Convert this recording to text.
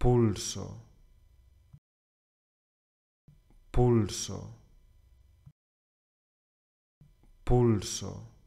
pulso pulso pulso